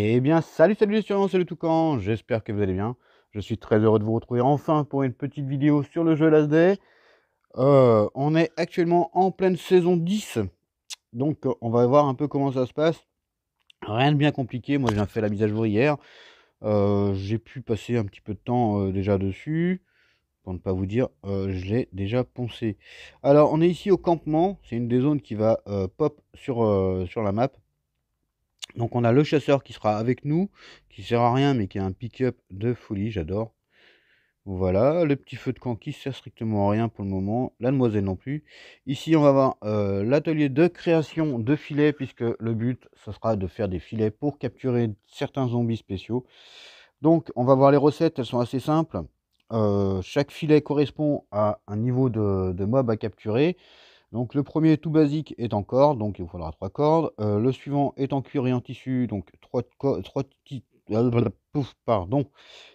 Eh bien, salut, salut les survivants, c'est le Toucan, j'espère que vous allez bien. Je suis très heureux de vous retrouver enfin pour une petite vidéo sur le jeu Last Day. Euh, on est actuellement en pleine saison 10, donc euh, on va voir un peu comment ça se passe. Rien de bien compliqué, moi j'ai fait la mise à jour hier. Euh, j'ai pu passer un petit peu de temps déjà dessus, pour ne pas vous dire, je l'ai déjà poncé. Alors, on est ici au campement, c'est une des zones qui va pop sur, sur la map. Donc on a le chasseur qui sera avec nous, qui sert à rien mais qui a un pick-up de folie, j'adore. Voilà, le petit feu de camp qui sert strictement à rien pour le moment, la demoiselle non plus. Ici on va avoir euh, l'atelier de création de filets puisque le but ce sera de faire des filets pour capturer certains zombies spéciaux. Donc on va voir les recettes, elles sont assez simples. Euh, chaque filet correspond à un niveau de, de mob à capturer. Donc le premier tout basique est en corde, donc il vous faudra trois cordes. Euh, le suivant est en cuir et en tissu, donc trois, trois Pouf, pardon.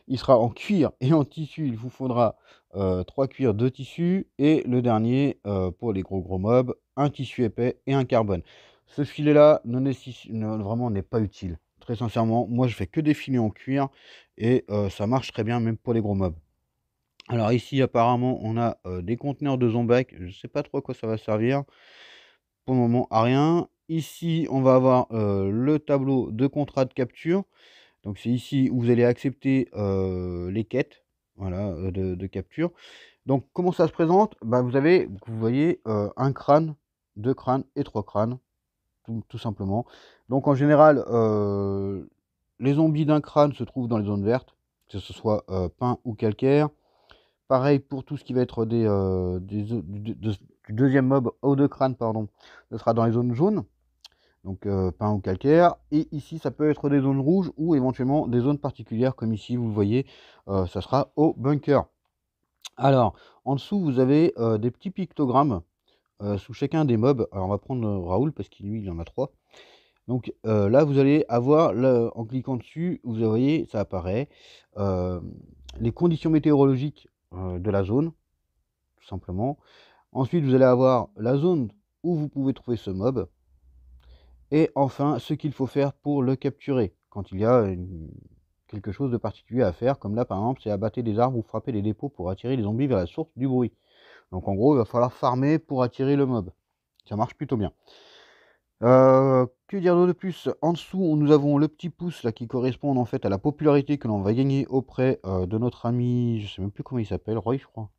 Il sera en cuir et en tissu. Il vous faudra euh, trois cuirs, de tissus. Et le dernier, euh, pour les gros gros mobs, un tissu épais et un carbone. Ce filet-là, vraiment, n'est pas utile. Très sincèrement, moi, je fais que des filets en cuir. Et ça marche très bien, même pour les gros mobs. Alors ici apparemment on a des conteneurs de Zombac, je ne sais pas trop à quoi ça va servir, pour le moment à rien. Ici on va avoir le tableau de contrat de capture, donc c'est ici où vous allez accepter les quêtes de, capture. Donc comment ça se présente bah, Vous avez, vous voyez, un crâne, deux crânes et trois crânes, tout, tout simplement. Donc en général, les zombies d'un crâne se trouvent dans les zones vertes, que ce soit pain ou calcaire. Pareil pour tout ce qui va être des, euh, du, deuxième mob haut de crâne, pardon, ce sera dans les zones jaunes, donc peint euh, pain ou calcaire. Et ici, ça peut être des zones rouges ou éventuellement des zones particulières, comme ici, vous le voyez, euh, ça sera au bunker. Alors, en dessous, vous avez des petits pictogrammes sous chacun des mobs. Alors, on va prendre Raoul, parce qu'il lui, il en a trois. Donc là, vous allez avoir, le en cliquant dessus, vous voyez, ça apparaît, les conditions météorologiques euh, de la zone, tout simplement. Ensuite, vous allez avoir la zone où vous pouvez trouver ce mob. Et enfin, ce qu'il faut faire pour le capturer, quand il y a quelque chose de particulier à faire, comme là par exemple, c'est abattre des arbres ou frapper des dépôts pour attirer les zombies vers la source du bruit. Donc en gros, il va falloir farmer pour attirer le mob. Ça marche plutôt bien. Euh, que dire de plus? En dessous, nous avons le petit pouce là qui correspond en fait à la popularité que l'on va gagner auprès, euh, de notre ami, je sais même plus comment il s'appelle, Roy, je crois?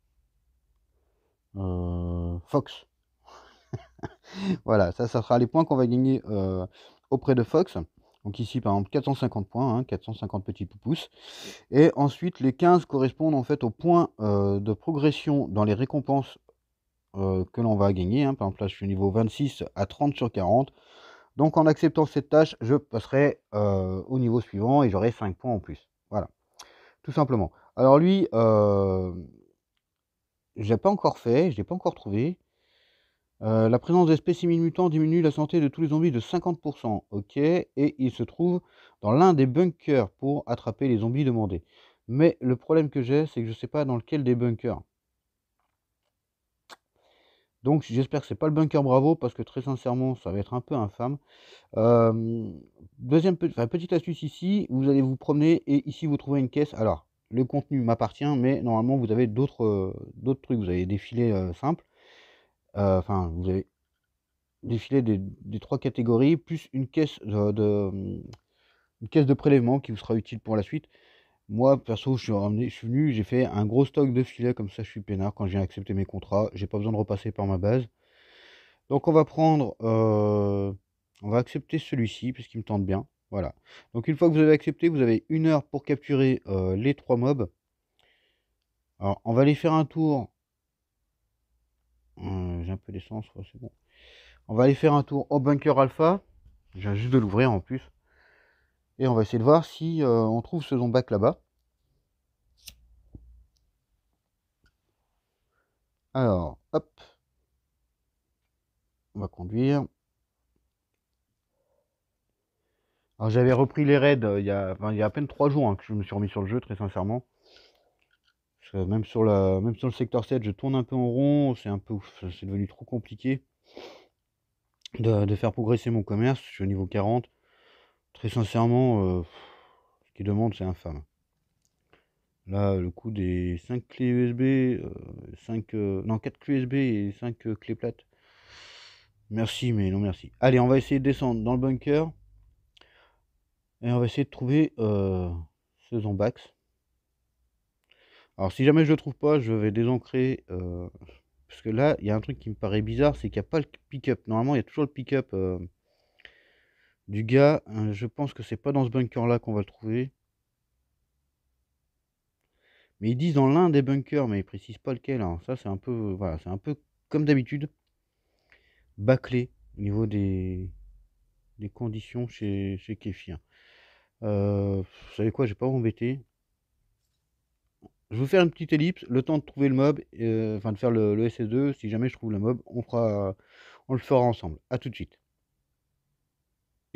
Euh, Fox. Voilà, ça, ça sera les points qu'on va gagner, auprès de Fox. Donc ici, par exemple, 450 points, 450 hein, petits pouces et ensuite les 15 correspondent en fait au point de progression dans les récompenses euh, que l'on va gagner. Hein. Par exemple, je suis niveau 26 à 30 sur 40. Donc, en acceptant cette tâche, je passerai euh, au niveau suivant et j'aurai 5 points en plus. Voilà, tout simplement. Alors, lui, euh, je l'ai pas encore fait, je l'ai pas encore trouvé. Euh, la présence des spécimens mutants diminue la santé de tous les zombies de 50%. Ok, et il se trouve dans l'un des bunkers pour attraper les zombies demandés. Mais le problème que j'ai, c'est que je ne sais pas dans lequel des bunkers. Donc j'espère que ce n'est pas le bunker Bravo parce que très sincèrement ça va être un peu infâme. deuxième petite astuce ici, vous allez vous promener et ici vous trouvez une caisse. Alors le contenu m'appartient mais normalement vous avez d'autres trucs, vous avez des filets simples. Enfin vous avez des des, trois catégories plus une caisse de mmh, une caisse de prélèvement qui vous sera utile pour la suite. Moi, perso, je suis, ramené, venu, j'ai fait un gros stock de filets, comme ça je suis peinard quand j'ai accepté mes contrats. J'ai pas besoin de repasser par ma base. Donc on va prendre, euh, on va accepter celui-ci, puisqu'il me tente bien. Voilà. Donc une fois que vous avez accepté, vous avez une heure pour capturer euh, les trois mobs. Alors, on va aller faire un tour. Euh, j'ai un peu d'essence, c'est bon. On va aller faire un tour au bunker alpha. J'ai juste de l'ouvrir en plus. Et on va essayer de voir si euh, on trouve ce Zombac là-bas. Alors, hop. On va conduire. Alors j'avais repris les raids euh, il, y a, il à peine trois jours hein, que je me suis remis sur le jeu, très sincèrement. même, sur la, même sur le secteur 7, je tourne un peu en rond, c'est un peu c'est devenu trop compliqué de, de, faire progresser mon commerce. Je suis au niveau 40 sincèrement, euh, ce qui demande c'est infâme. Là, le coup des 5 clés USB, 5, euh, euh, non, 4 clés USB et 5 clés plates. Merci, mais non merci. Allez, on va essayer de descendre dans le bunker. Et on va essayer de trouver ce Zombax. Alors, si jamais je le trouve pas, je vais désancrer. parce que là, il y a un truc qui me paraît bizarre, c'est qu'il n'y a pas le pick-up. Normalement, il y a toujours le pick-up du gars. Euh, je pense que c'est pas dans ce bunker-là qu'on va le trouver. Mais ils disent dans l'un des bunkers, mais ils précisent pas lequel. Hein. Ça, c'est un peu, voilà, c'est un peu comme d'habitude, bâclé au niveau des, des conditions chez, chez Kefir. Hein. Euh, vous savez quoi, j'ai pas embêté. Je vais faire une petite ellipse, le temps de trouver le mob, euh, enfin de faire le, SS2. Si jamais je trouve le mob, on fera, on le fera ensemble. À tout de suite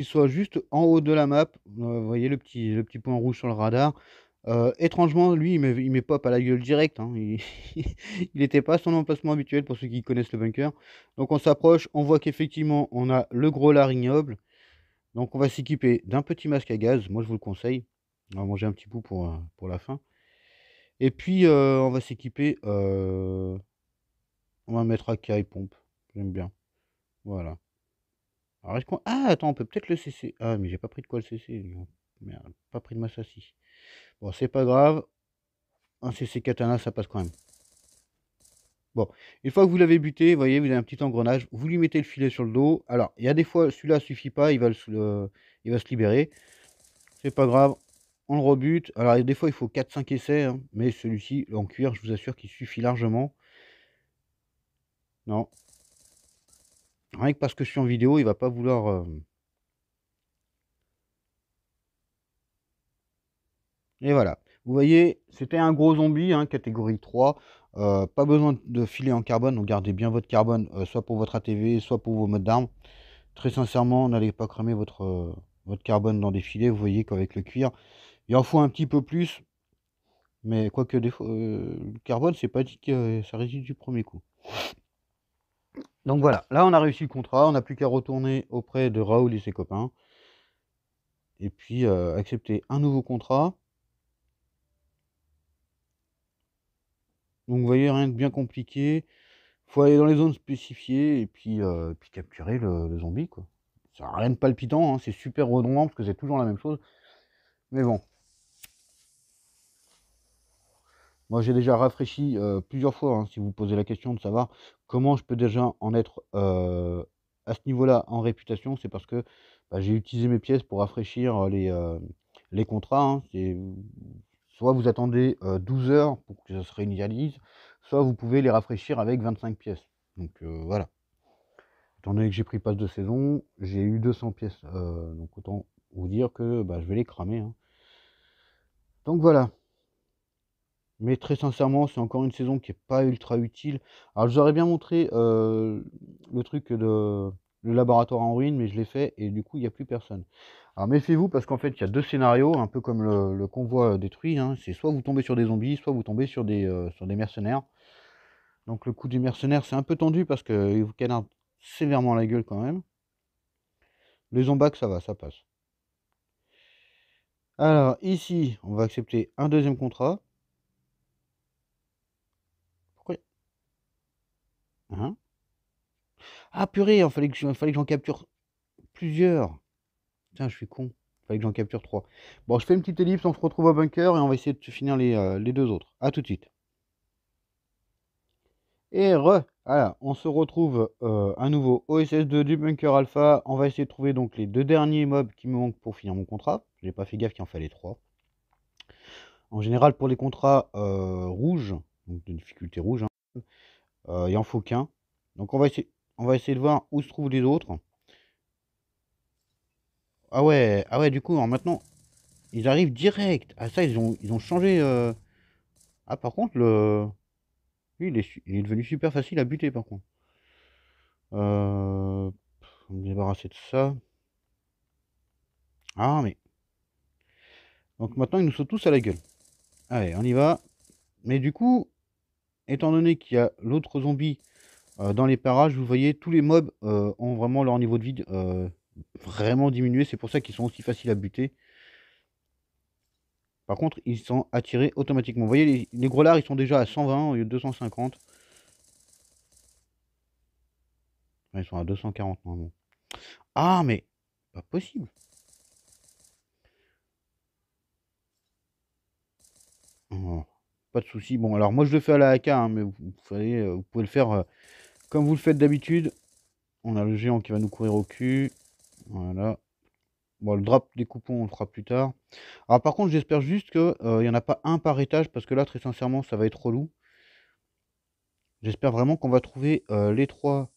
soit juste en haut de la map. Euh, vous voyez le petit, le petit point rouge sur le radar. Euh, étrangement, lui, il met, il met, pop à la gueule direct. Hein. Il n'était pas à son emplacement habituel pour ceux qui connaissent le bunker. Donc on s'approche, on voit qu'effectivement, on a le gros larignoble Donc on va s'équiper d'un petit masque à gaz. Moi, je vous le conseille. On va manger un petit bout pour, euh, pour la fin. Et puis, on va s'équiper... On va mettre à et pompe. J'aime bien. Voilà. Ah, qu'on. Ah attends, on peut peut-être le CC. Ah mais j'ai pas pris de quoi le CC. Merde, pas pris de masse assis. Bon, c'est pas grave. Un CC katana, ça passe quand même. Bon, une fois que vous l'avez buté, vous voyez, vous avez un petit engrenage, vous lui mettez le filet sur le dos. Alors, il y a des fois, celui-là ne suffit pas, il va, il va se libérer. C'est pas grave, on le rebute. Alors, des fois, il faut 4-5 essais, hein, mais celui-ci, en cuir, je vous assure qu'il suffit largement. Non, Rien que parce que je suis en vidéo, il va pas vouloir... Euh, Et voilà. Vous voyez, c'était un gros zombie, hein, catégorie 3. Euh, pas besoin de filet en carbone, donc gardez bien votre carbone, euh, soit pour votre ATV, soit pour vos modes d'armes. Très sincèrement, n'allez pas cramer votre, votre carbone dans des filets. Vous voyez qu'avec le cuir, il en faut un petit peu plus. Mais quoique, des le carbone, c'est pas dit que ça réside du premier coup. Donc voilà, là on a réussi le contrat, on n'a plus qu'à retourner auprès de Raoul et ses copains. Et puis euh, accepter un nouveau contrat. Donc vous voyez, rien de bien compliqué. faut aller dans les zones spécifiées et puis, euh, puis capturer le, zombie. Quoi. Ça rien de palpitant, hein, c'est super redondant parce que c'est toujours la même chose. Mais bon. Moi j'ai déjà rafraîchi euh, plusieurs fois, hein, si vous posez la question de savoir Comment je peux déjà en être à ce niveau-là en réputation C'est parce que bah, j'ai utilisé mes pièces pour rafraîchir les, les contrats. Hein. soit vous attendez 12 heures pour que ça se réinitialise, soit vous pouvez les rafraîchir avec 25 pièces. Donc voilà. Étant donné que j'ai pris passe de saison, j'ai eu 200 pièces. donc autant vous dire que bah, je vais les cramer. Hein. Donc voilà. Mais très sincèrement, c'est encore une saison qui n'est pas ultra utile. Alors, je vous aurais bien montré le truc de le laboratoire en ruine, mais je l'ai fait et du coup, il n'y a plus personne. Alors, méfiez-vous parce qu'en fait, il y a deux scénarios, un peu comme le, convoi détruit. Hein. C'est soit vous tombez sur des zombies, soit vous tombez sur des, sur des mercenaires. Donc, le coup du mercenaire, c'est un peu tendu parce qu'il vous canardent sévèrement la gueule quand même. Les zombacs, ça va, ça passe. Alors, ici, on va accepter un deuxième contrat. Hein? ah purée, il fallait que j'en capture plusieurs. Tiens, je suis con. Il fallait que j'en capture trois. Bon, je fais une petite ellipse, on se retrouve au bunker et on va essayer de finir les, euh, deux autres. A tout de suite. Et re, voilà, on se retrouve euh, à nouveau au SS2 du bunker alpha. On va essayer de trouver donc les deux derniers mobs qui me manquent pour finir mon contrat. Je n'ai pas fait gaffe qu'il en fallait trois. En général, pour les contrats euh, rouges, donc de difficulté rouge, hein, euh, il en faut qu'un. Donc on va, essayer, on va essayer de voir où se trouvent les autres. Ah ouais, ah ouais, du coup, maintenant, ils arrivent direct. Ah ça, ils ont, ils ont changé. Euh. Ah par contre, le... Lui, il est, il est devenu super facile à buter par contre. Euh... On me débarrasser de ça. Ah mais... Donc maintenant, ils nous sautent tous à la gueule. Allez, on y va. Mais du coup, étant donné qu'il y a l'autre zombie euh, dans les parages, vous voyez, tous les mobs euh, ont vraiment leur niveau de vie euh, vraiment diminué. C'est pour ça qu'ils sont aussi faciles à buter. Par contre, ils sont attirés automatiquement. Vous voyez, les, gros lards, ils sont déjà à 120 au lieu de 250. Ils sont à 240 normalement. Ah, mais pas possible. Oh. Pas de souci. Bon, alors moi je le fais à la AK, hein, mais vous, euh, vous, pouvez le faire euh, comme vous le faites d'habitude. On a le géant qui va nous courir au cul. Voilà. Bon, le drap des coupons, on le fera plus tard. Alors par contre, j'espère juste qu'il euh, n'y en a pas un par étage, parce que là, très sincèrement, ça va être relou. J'espère vraiment qu'on va trouver les trois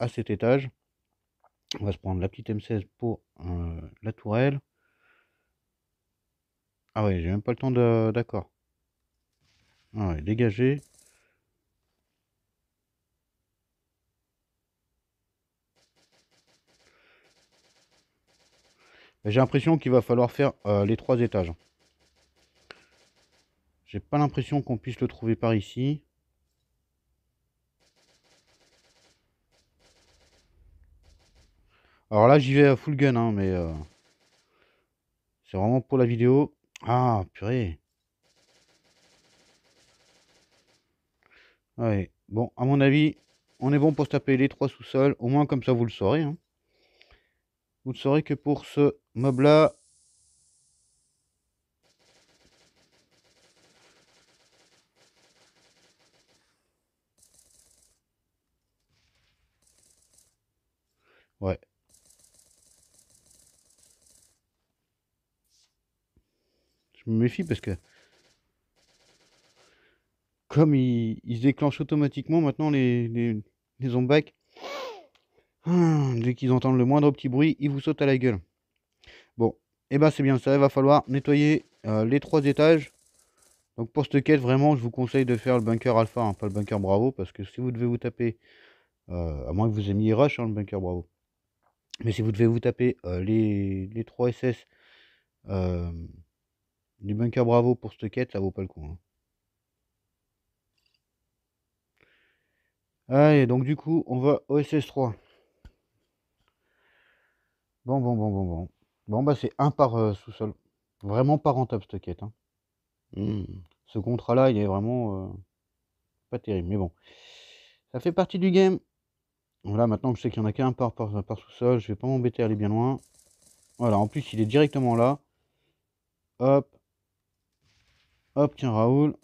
à cet étage. On va se prendre la petite M16 pour la tourelle. Ah ouais, j'ai même pas le temps de... D'accord. Ah dégagé. J'ai l'impression qu'il va falloir faire euh, les trois étages. J'ai pas l'impression qu'on puisse le trouver par ici. Alors là, j'y vais à full gun, hein, mais euh, c'est vraiment pour la vidéo. Ah, purée. Ouais. Bon, à mon avis, on est bon pour se taper les trois sous-sols. Au moins, comme ça, vous le saurez. Hein. Vous le saurez que pour ce mob là Ouais. Je me méfie parce que comme ils, se déclenchent automatiquement maintenant les, les, dès qu'ils entendent le moindre petit bruit, ils vous sautent à la gueule. Bon, et eh ben c'est bien ça, va falloir nettoyer euh, les trois étages. Donc pour cette quête, vraiment, je vous conseille de faire le bunker alpha, hein, pas le bunker bravo, parce que si vous devez vous taper, euh, à moins que vous aimiez rush, hein, le bunker bravo, mais si vous devez vous taper euh, les, les 3 SS du bunker bravo pour cette quête, ça vaut pas le coup. Hein. Allez, donc du coup, on va au SS3. Bon, bon, bon, bon, bon. Bon, bah c'est un par euh, sous-sol. Vraiment pas rentable cette quête. Hein. Hmm. Ce contrat-là, il est vraiment euh, pas terrible. Mais bon, ça fait partie du game. Voilà, maintenant je sais qu'il n'y en a qu'un par, par, par sous-sol, je vais pas m'embêter à aller bien loin. Voilà, en plus, il est directement là. Hop. Hop, tiens, Raoul.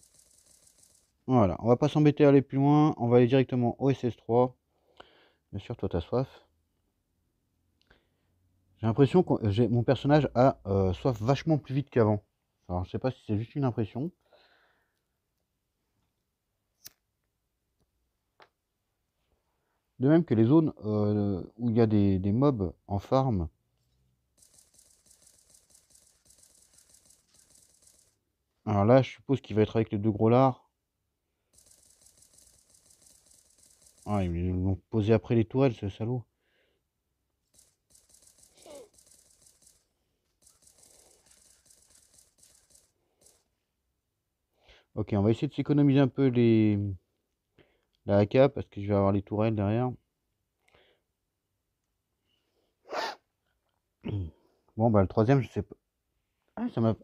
Voilà, on va pas s'embêter à aller plus loin, on va aller directement au SS3. Bien sûr, toi t'as soif. J'ai l'impression que euh, mon personnage a euh, soif vachement plus vite qu'avant. Alors je sais pas si c'est juste une impression. De même que les zones euh, où il y a des, des mobs en farm, alors là, je suppose qu'il va être avec les deux gros lards. Ah, ils l'ont posé après les tourelles, ce salaud. Ok, on va essayer de s'économiser un peu les la AK parce que je vais avoir les tourelles derrière. Bon bah le troisième je sais pas. Ah ça m'a.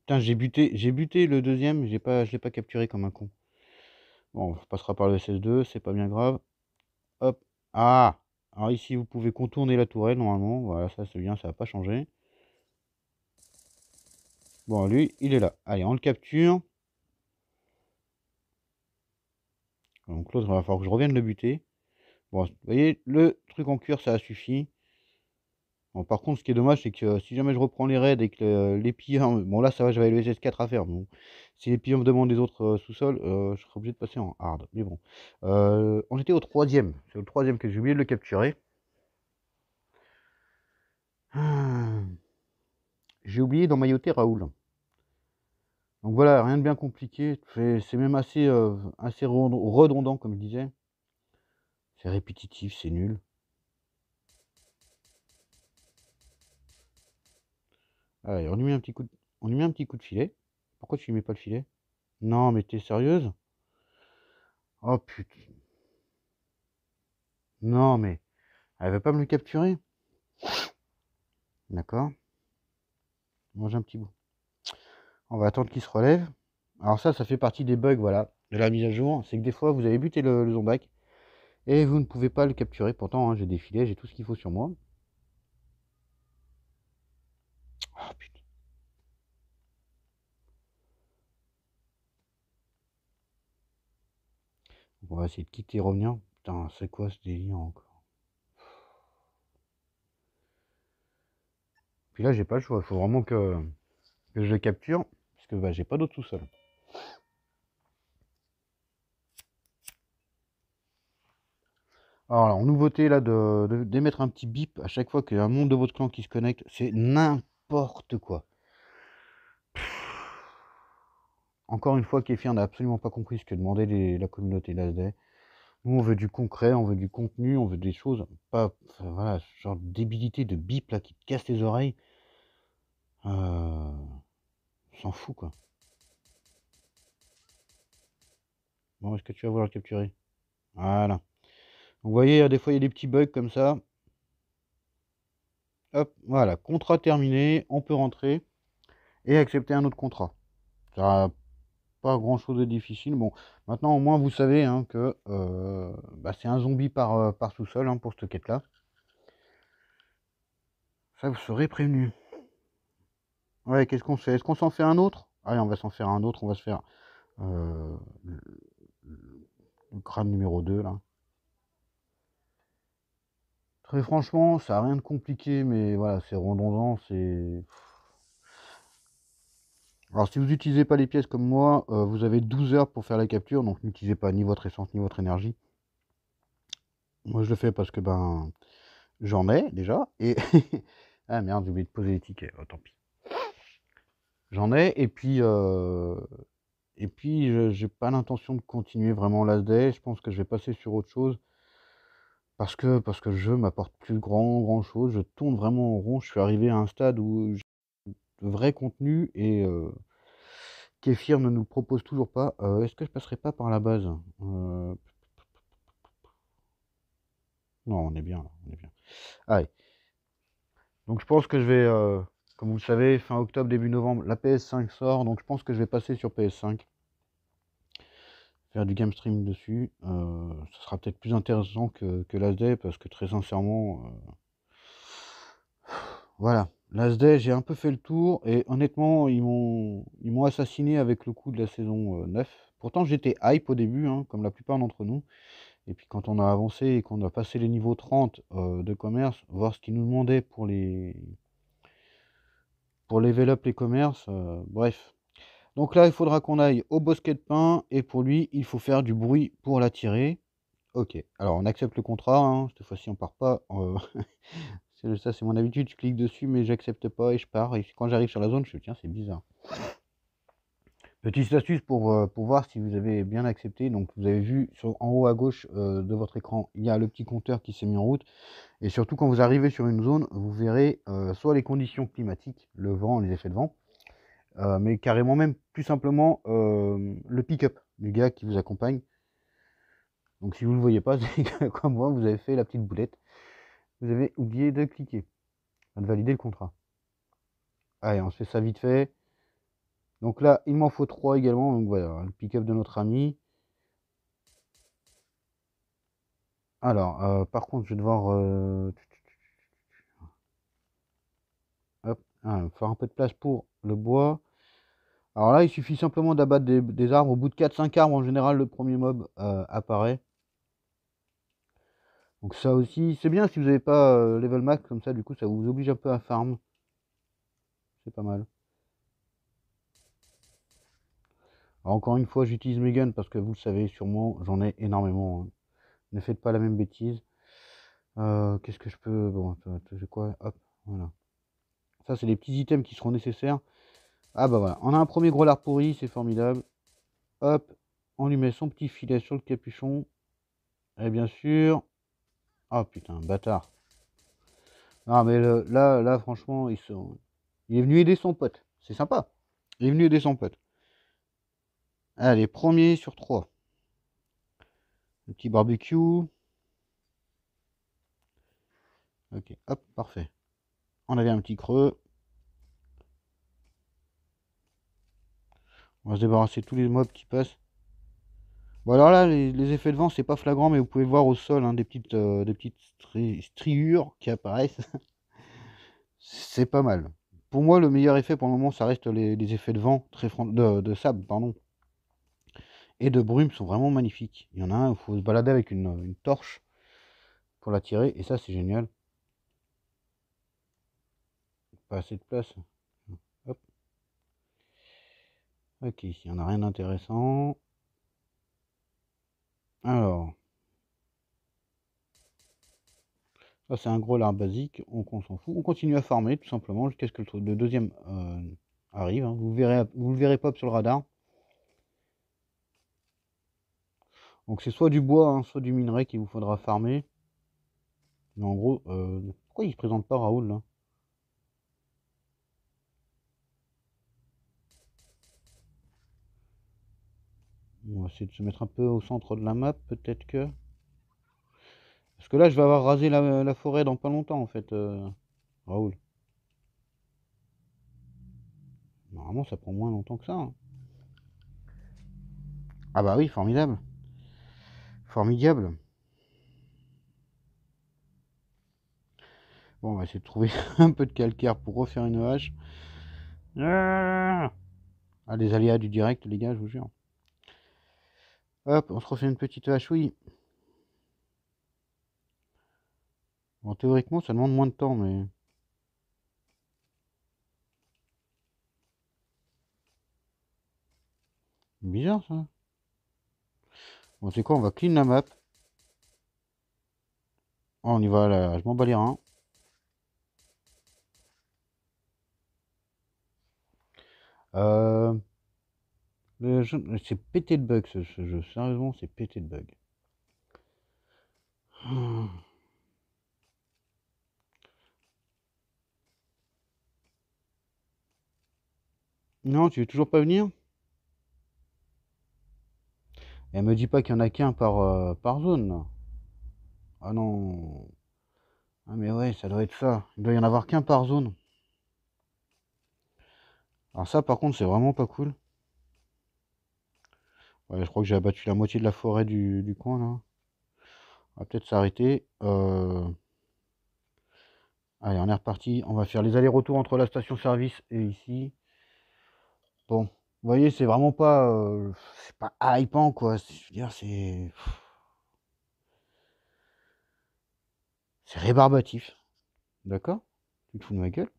Putain j'ai buté j'ai buté le deuxième, j'ai pas je l'ai pas capturé comme un con. Bon, on passera par le SS2, c'est pas bien grave. Hop. Ah Alors ici, vous pouvez contourner la tourelle, normalement. Voilà, ça c'est bien, ça n'a pas changé Bon, lui, il est là. Allez, on le capture. Donc l'autre, il va falloir que je revienne le buter. Bon, vous voyez, le truc en cuir, ça a suffi par contre, ce qui est dommage, c'est que euh, si jamais je reprends les raids et que euh, les pions, Bon, là, ça va, j'avais le SS4 à faire. Si les pions me demandent des autres euh, sous-sols, je serai obligé de passer en hard. Mais bon. J'étais on était au troisième. C'est le troisième que j'ai oublié de le capturer. Ah. J'ai oublié d'emmailloter Raoul. Donc voilà, rien de bien compliqué. C'est même assez, assez redondant, comme je disais. C'est répétitif, c'est nul. Allez, ah on lui met un petit coup de, on met un petit coup de filet. Pourquoi tu lui mets pas le filet Non, mais t'es sérieuse Oh putain. Non, mais elle va pas me le capturer. D'accord. Mange un petit bout. On va attendre qu'il se relève. Alors ça, ça fait partie des bugs, voilà, de la mise à jour. C'est que des fois, vous avez buté le, zombac et vous ne pouvez pas le capturer. Pourtant, hein, j'ai des filets, j'ai tout ce qu'il faut sur moi. on va essayer de quitter et revenir. Putain, c'est quoi ce délire encore Puis là, j'ai pas le choix. Il faut vraiment que, je le capture. Parce que bah, j'ai pas d'eau tout seul. Alors, nouveauté, là, d'émettre de, un petit bip à chaque fois qu'il y a un monde de votre clan qui se connecte, c'est n'importe quoi. Encore une fois, on n'a absolument pas compris ce que demandait la communauté l'asd. Nous, on veut du concret, on veut du contenu, on veut des choses. Pas, voilà, ce genre de débilité de bip là qui te casse les oreilles. Euh, s'en fout, quoi. Bon, est-ce que tu vas vouloir le capturer Voilà. Vous voyez, euh, des fois, il y a des petits bugs comme ça. Hop, voilà, contrat terminé, on peut rentrer et accepter un autre contrat. Ça grand chose de difficile. Bon, maintenant au moins vous savez hein, que euh, bah, c'est un zombie par, euh, par tout seul hein, pour ce quête là. Ça vous serez prévenu. Ouais, qu'est-ce qu'on fait Est-ce qu'on s'en fait un autre Allez, on va s'en faire un autre, on va se faire euh, le, crâne numéro 2 là. Très franchement, ça n'a rien de compliqué, mais voilà, c'est redondant, c'est. Alors si vous n'utilisez pas les pièces comme moi, euh, vous avez 12 heures pour faire la capture, donc n'utilisez pas ni votre essence ni votre énergie. Moi je le fais parce que ben j'en ai déjà. Et. ah merde, j'ai oublié de poser les tickets, oh, tant pis. J'en ai, et puis euh... et puis j'ai pas l'intention de continuer vraiment l'Asday, Je pense que je vais passer sur autre chose. Parce que, parce que le jeu m'apporte plus grand grand chose, je tourne vraiment en rond, je suis arrivé à un stade où vrai contenu et Kefir ne nous propose toujours pas. Est-ce que je passerai pas par la base Non, on est bien, on est bien. Allez. Donc je pense que je vais, comme vous le savez, fin octobre, début novembre, la PS5 sort, donc je pense que je vais passer sur PS5. Faire du game stream dessus. ce sera peut-être plus intéressant que, que l'ASD, parce que très sincèrement. Voilà. Lasdej, j'ai un peu fait le tour et honnêtement, ils m'ont, ils m'ont assassiné avec le coup de la saison 9. Euh, Pourtant, j'étais hype au début, hein, comme la plupart d'entre nous. Et puis quand on a avancé et qu'on a passé les niveaux 30 euh, de commerce, voir ce qu'ils nous demandaient pour les pour level up les commerces, euh, bref. Donc là, il faudra qu'on aille au bosquet de pain et pour lui, il faut faire du bruit pour l'attirer. Ok, alors on accepte le contrat, hein. cette fois-ci on part pas ça, c'est mon habitude. Je clique dessus, mais j'accepte pas et je pars. Et quand j'arrive sur la zone, je me tiens, c'est bizarre. Petite astuce euh, pour, voir si vous avez bien accepté. Donc, vous avez vu en haut à gauche euh, de votre écran, il y a le petit compteur qui s'est mis en route. Et surtout, quand vous arrivez sur une zone, vous verrez euh, soit les conditions climatiques, le vent, les effets de vent, mais carrément même plus simplement le pick-up du gars qui vous accompagne. Donc, si vous ne le voyez pas, c'est comme moi, vous avez fait la petite boulette vous avez oublié de cliquer, de valider le contrat. Allez, on fait ça vite fait. Donc là, il m'en faut trois également. Donc voilà, hein, le pick-up de notre ami. Alors, euh, par contre, je vais devoir... Euh... Ah, un peu de place pour le bois. Alors là, il suffit simplement d'abattre des, arbres. Au bout de 4-5 arbres, en général, le premier mob euh, apparaît. Donc ça aussi, c'est bien si vous n'avez pas euh, level max comme ça, du coup ça vous oblige un peu à farm. C'est pas mal. encore une fois, j'utilise mes guns parce que vous le savez sûrement, j'en ai énormément. Hein. Ne faites pas la même bêtise. Euh, qu'est-ce que je peux... Bon, j'ai quoi Hop, voilà. Ça, c'est les petits items qui seront nécessaires. Ah bah voilà, on a un premier gros lard pourri, c'est formidable. Hop, on lui met son petit filet sur le capuchon. Et bien sûr, ah putain, bâtard. Non mais là, là franchement, ils sont... il est venu aider son pote. C'est sympa. Il est venu aider son pote. Allez, premier sur trois. Le petit barbecue. Ok, hop, parfait. On avait un petit creux. On va se débarrasser tous les mobs qui passent. Bon alors là, les, effets de vent, c'est pas flagrant, mais vous pouvez voir au sol hein, des petites, euh, des petites striures qui apparaissent. c'est pas mal. Pour moi, le meilleur effet pour le moment, ça reste les, effets de vent, très de, de, sable, pardon. Et de brume sont vraiment magnifiques. Il y en a un, il faut se balader avec une, torche pour la tirer, et ça, c'est génial. Pas assez de place. Ok, il n'y en a rien d'intéressant. Alors. ça c'est un gros lard basique, on, s'en fout. On continue à farmer, tout simplement, jusqu'à ce que le, deuxième euh, arrive. Hein. Vous verrez, vous le verrez pas sur le radar. Donc c'est soit du bois, hein, soit du minerai qu'il vous faudra farmer. Mais en gros, euh, pourquoi il se présente pas Raoul là On va essayer de se mettre un peu au centre de la map, peut-être que... Parce que là, je vais avoir rasé la, forêt dans pas longtemps, en fait, euh, Raoul. Normalement, ça prend moins longtemps que ça. Hein. Ah bah oui, formidable. Formidable. Bon, on va essayer de trouver un peu de calcaire pour refaire une hache. Ah, les aléas du direct, les gars, je vous jure. Hop, on se refait une petite hachouille. Bon, théoriquement, ça demande moins de temps, mais... Bizarre, ça. Bon, c'est quoi On va clean la map. Ah, on y va, là. Je m'en bats les reins. Euh... C'est pété de bug ce, jeu. Sérieusement, c'est pété de bug. Non, tu veux toujours pas venir elle eh, me dit pas qu'il y en a qu'un par, euh, par zone. Ah non. Ah mais ouais, ça doit être ça. Il doit y en avoir qu'un par zone. Alors ça par contre c'est vraiment pas cool je crois que j'ai abattu la moitié de la forêt du, coin là. On va peut-être s'arrêter. Euh. Allez, on est reparti. On va faire les allers-retours entre la station-service et ici. Bon, vous voyez, c'est vraiment pas... Euh, c'est pas hypant, quoi. Je veux dire, c'est... C'est rébarbatif. D'accord Tu te fous de ma gueule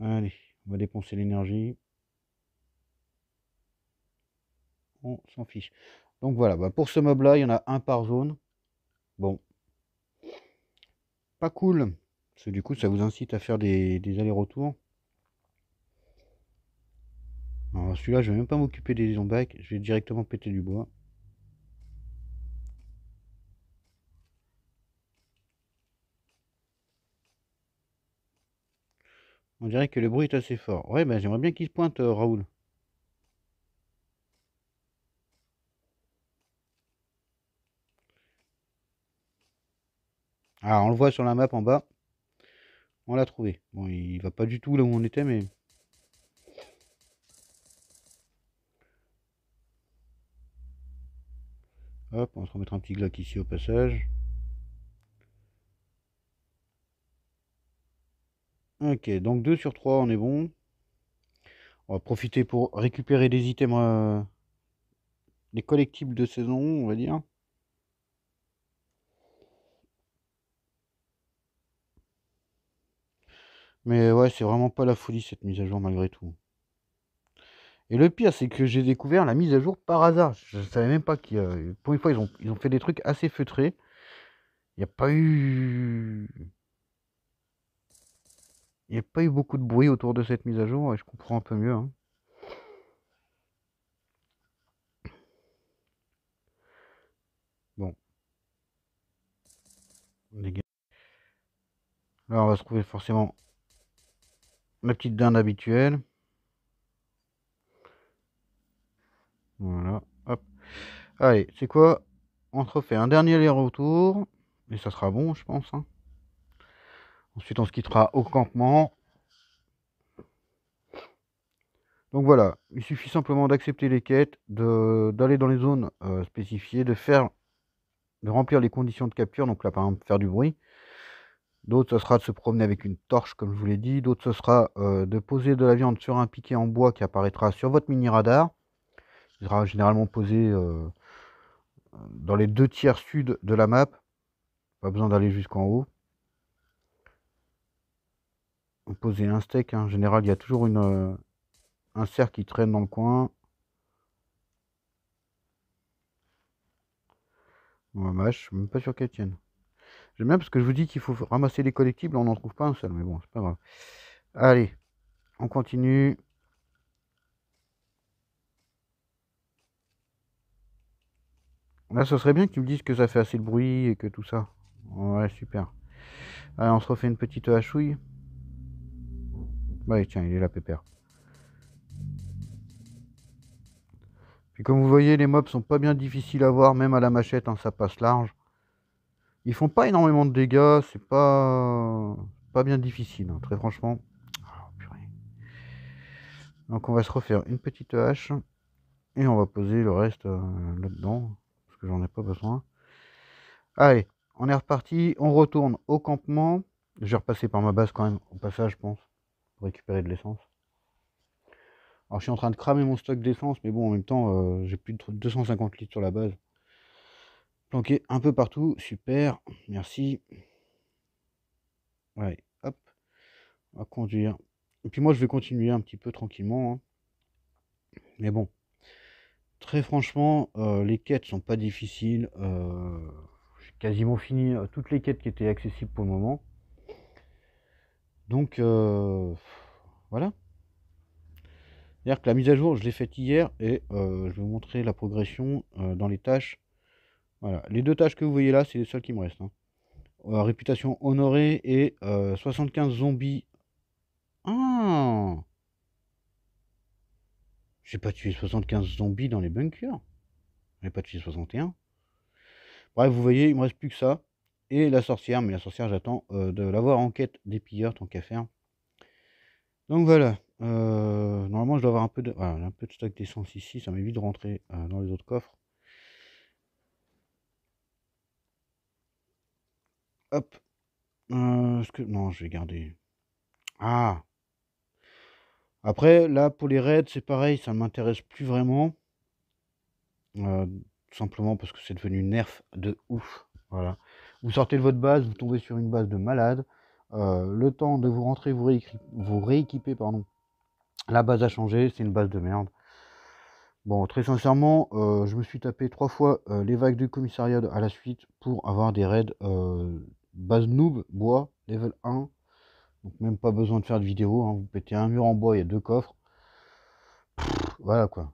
Allez, on va dépenser l'énergie. On s'en fiche. Donc voilà, bah, pour ce mob là, il y en a un par zone. Bon. Pas cool. Parce que du coup, ça vous incite à faire des, allers-retours. celui-là, je vais même pas m'occuper des zombies, Je vais directement péter du bois. dirait que le bruit est assez fort. Ouais, mais ben, j'aimerais bien qu'il se pointe, euh, Raoul. Ah, on le voit sur la map en bas. On l'a trouvé. Bon, il va pas du tout là où on était, mais... Hop, on se remettre un petit glac ici au passage. Ok, donc 2 sur 3, on est bon. On va profiter pour récupérer des items, euh, des collectibles de saison, on va dire. Mais ouais, c'est vraiment pas la folie cette mise à jour malgré tout. Et le pire, c'est que j'ai découvert la mise à jour par hasard. Je savais même pas qu'il y a... Pour une fois, ils ont, ils ont fait des trucs assez feutrés. Il n'y a pas eu... Il n'y a pas eu beaucoup de bruit autour de cette mise à jour et je comprends un peu mieux. Hein. Bon. Là, on va se trouver forcément la petite dinde habituelle. Voilà. Hop. Allez, c'est quoi On se refait un dernier aller-retour. Et ça sera bon, je pense. Hein. Ensuite, on se quittera au campement. Donc voilà, il suffit simplement d'accepter les quêtes, d'aller dans les zones euh, spécifiées, de faire, de remplir les conditions de capture, donc là par exemple faire du bruit. D'autres, ce sera de se promener avec une torche, comme je vous l'ai dit. D'autres, ce sera euh, de poser de la viande sur un piquet en bois qui apparaîtra sur votre mini-radar. Il sera généralement posé euh, dans les deux tiers sud de la map. Pas besoin d'aller jusqu'en haut poser un steak. Hein. En général, il y a toujours une, euh, un cerf qui traîne dans le coin. Moi, je suis même pas sûr qu'elle tienne. J'aime bien parce que je vous dis qu'il faut ramasser les collectibles, on n'en trouve pas un seul, mais bon, c'est pas grave. Allez, on continue. Là, ce serait bien que tu me dises que ça fait assez de bruit et que tout ça. Ouais, super. Allez, on se refait une petite hachouille. Bah ouais, tiens, il est là, pépère. Puis comme vous voyez, les mobs sont pas bien difficiles à voir, même à la machette, hein, ça passe large. Ils font pas énormément de dégâts, c'est pas... pas bien difficile, hein, très franchement. Ah, Donc on va se refaire une petite hache, et on va poser le reste euh, là-dedans, parce que j'en ai pas besoin. Allez, on est reparti, on retourne au campement. Je vais repasser par ma base quand même, au passage, je pense récupérer de l'essence. Alors je suis en train de cramer mon stock d'essence, mais bon, en même temps, euh, j'ai plus de 250 litres sur la base. Planqué un peu partout, super, merci. Ouais, hop, à conduire. Et puis moi, je vais continuer un petit peu tranquillement. Hein. Mais bon, très franchement, euh, les quêtes sont pas difficiles. Euh, j'ai quasiment fini toutes les quêtes qui étaient accessibles pour le moment. Donc, euh, voilà. C'est-à-dire que la mise à jour, je l'ai faite hier et euh, je vais vous montrer la progression euh, dans les tâches. Voilà, les deux tâches que vous voyez là, c'est les seules qui me restent. Hein. réputation honorée et 75 zombies. Ah J'ai pas tué 75 zombies dans les bunkers. J'ai pas tué 61. Bref, vous voyez, il me reste plus que ça et la sorcière, mais la sorcière j'attends euh, de l'avoir en quête des pilleurs tant qu'à faire. Donc voilà, euh, normalement je dois avoir un peu de, voilà, un peu de stock d'essence ici, ça m'évite de rentrer euh, dans les autres coffres. Hop, ce que, non je vais garder. Ah, après là pour les raids c'est pareil, ça ne m'intéresse plus vraiment. tout simplement parce que c'est devenu nerf de ouf. Voilà. Vous sortez de votre base, vous tombez sur une base de malade. Euh, le temps de vous rentrer, vous, rééquiper, pardon. La base a changé, c'est une base de merde. Bon, très sincèrement, euh, je me suis tapé trois fois euh, les vagues du commissariat à la suite pour avoir des raids base noob, bois, level 1. Donc même pas besoin de faire de vidéo, hein. vous pétez un mur en bois, il y a deux coffres. voilà quoi.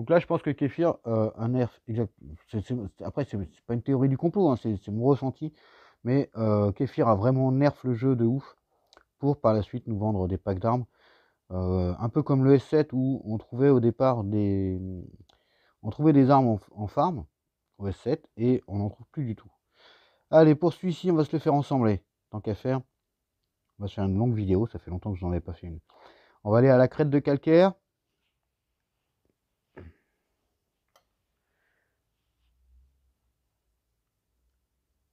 Donc là, je pense que Kéfir, euh, un nerf. exact. après, c'est pas une théorie du complot, hein, c'est mon ressenti. Mais euh, Kéfir a vraiment nerf le jeu de ouf pour par la suite nous vendre des packs d'armes. Euh, un peu comme le S7 où on trouvait au départ des. On trouvait des armes en, en farm au S7 et on n'en trouve plus du tout. Allez, pour celui-ci, on va se le faire ensemble. Tant qu'à faire, on va se faire une longue vidéo. Ça fait longtemps que je n'en ai pas fait une. On va aller à la crête de calcaire.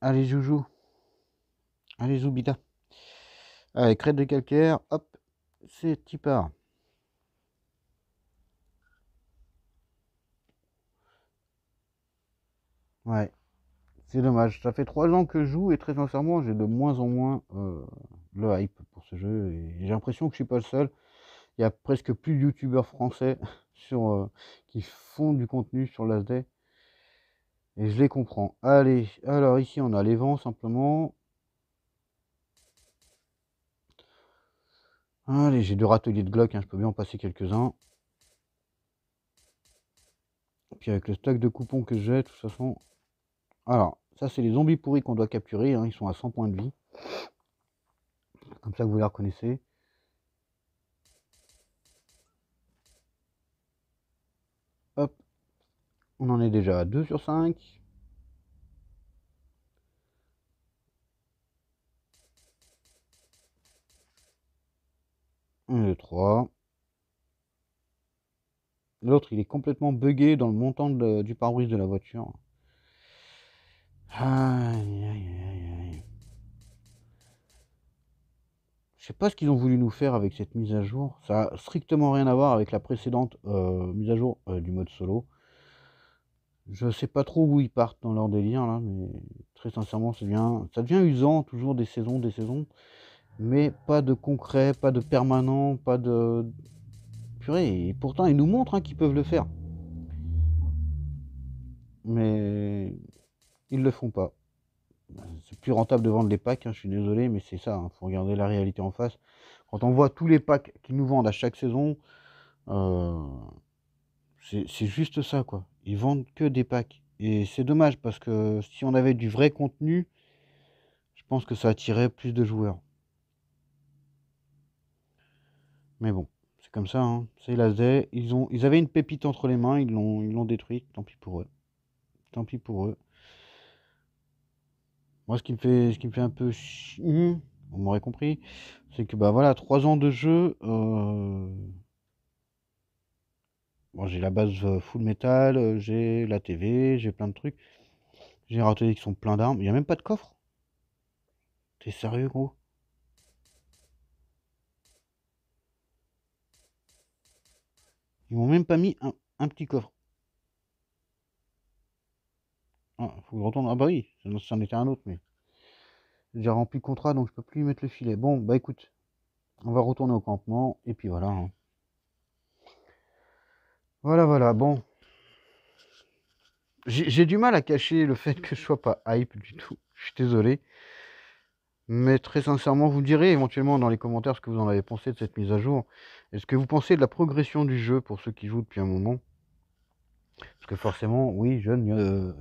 Allez, joujou. Allez, zoubida. Allez, crête de calcaire. Hop, c'est petit Ouais. C'est dommage. Ça fait trois ans que je joue et très sincèrement, j'ai de moins en moins euh, le hype pour ce jeu. Et j'ai l'impression que je suis pas le seul. Il y a presque plus de youtubeurs français sur, euh, qui font du contenu sur l'ASD. Et je les comprends. Allez, alors ici on a les vents simplement. Allez, j'ai deux râteliers de Glock, hein, je peux bien en passer quelques-uns. Puis avec le stack de coupons que j'ai, de toute façon... Alors, ça c'est les zombies pourris qu'on doit capturer, hein, ils sont à 100 points de vie. Comme ça que vous les reconnaissez. On en est déjà à 2 sur 5. 1 2, 3. L'autre, il est complètement bugué dans le montant du pare-brise de la voiture. Je ne Je sais pas ce qu'ils ont voulu nous faire avec cette mise à jour. Ça a strictement rien à voir avec la précédente euh, mise à jour euh, du mode solo. Je sais pas trop où ils partent dans leur délire là, mais très sincèrement, ça devient, ça devient usant, toujours des saisons, des saisons, mais pas de concret, pas de permanent, pas de. Purée, et pourtant ils nous montrent hein, qu'ils peuvent le faire. Mais ils le font pas. C'est plus rentable de vendre les packs, hein, je suis désolé, mais c'est ça, il hein. faut regarder la réalité en face. Quand on voit tous les packs qu'ils nous vendent à chaque saison, euh, c'est juste ça quoi ils vendent que des packs. Et c'est dommage parce que si on avait du vrai contenu, je pense que ça attirait plus de joueurs. Mais bon, c'est comme ça, hein. c'est la Ils, ont, ils avaient une pépite entre les mains, ils l'ont, ils l'ont détruite, tant pis pour eux. Tant pis pour eux. Moi, ce qui me fait, ce qui me fait un peu chier, on m'aurait compris, c'est que bah voilà, trois ans de jeu, euh, Bon, j'ai la base full métal, j'ai la TV, j'ai plein de trucs. J'ai raté qui sont pleins d'armes. Il n'y a même pas de coffre. T'es sérieux, gros Ils m'ont même pas mis un, petit coffre. Ah, faut que je retourne. Ah bah oui, en était un autre, mais. J'ai rempli le contrat, donc je peux plus mettre le filet. Bon, bah écoute, on va retourner au campement, et puis voilà. Hein. Voilà, voilà, bon. J'ai du mal à cacher le fait que je sois pas hype du tout. Je suis désolé. Mais très sincèrement, vous me direz éventuellement dans les commentaires ce que vous en avez pensé de cette mise à jour. Est-ce que vous pensez de la progression du jeu pour ceux qui jouent depuis un moment Parce que forcément, oui, jeune, euh,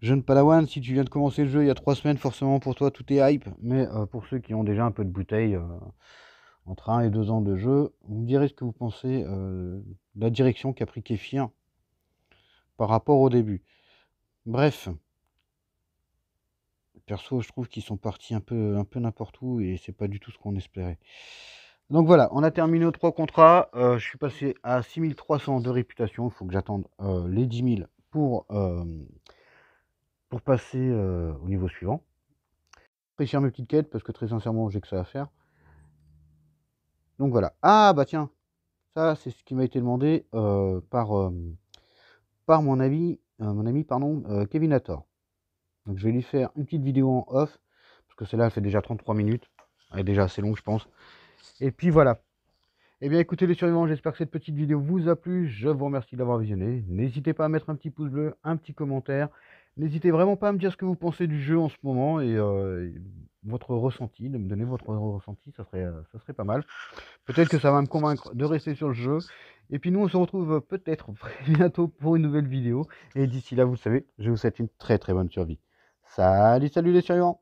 jeune Palawan, si tu viens de commencer le jeu il y a trois semaines, forcément pour toi tout est hype. Mais euh, pour ceux qui ont déjà un peu de bouteille, euh, entre 1 et 2 ans de jeu. Vous me direz ce que vous pensez euh, de la direction qu'a pris Kéfir hein, par rapport au début. Bref, perso, je trouve qu'ils sont partis un peu un peu n'importe où et c'est pas du tout ce qu'on espérait. Donc voilà, on a terminé nos trois contrats. Euh, je suis passé à 6300 de réputation. Il faut que j'attende euh, les 10 000 pour, pour passer au niveau suivant. Réussir mes petites quêtes parce que très sincèrement, j'ai que ça à faire. Donc voilà. Ah bah tiens, ça c'est ce qui m'a été demandé euh, par, euh, par mon ami, euh, mon ami pardon, Kevin Hathor. Donc je vais lui faire une petite vidéo en off, parce que celle-là elle fait déjà 33 minutes. Elle est déjà assez longue je pense. Et puis voilà. Eh bien écoutez les survivants, j'espère que cette petite vidéo vous a plu. Je vous remercie d'avoir visionné. N'hésitez pas à mettre un petit pouce bleu, un petit commentaire. N'hésitez vraiment pas à me dire ce que vous pensez du jeu en ce moment et euh, votre ressenti, de me donner votre ressenti, ça serait, euh, serait pas mal. Peut-être que ça va me convaincre de rester sur le jeu. Et puis nous, on se retrouve peut-être très bientôt pour une nouvelle vidéo. Et d'ici là, vous le savez, je vous souhaite une très très bonne survie. Salut, salut les survivants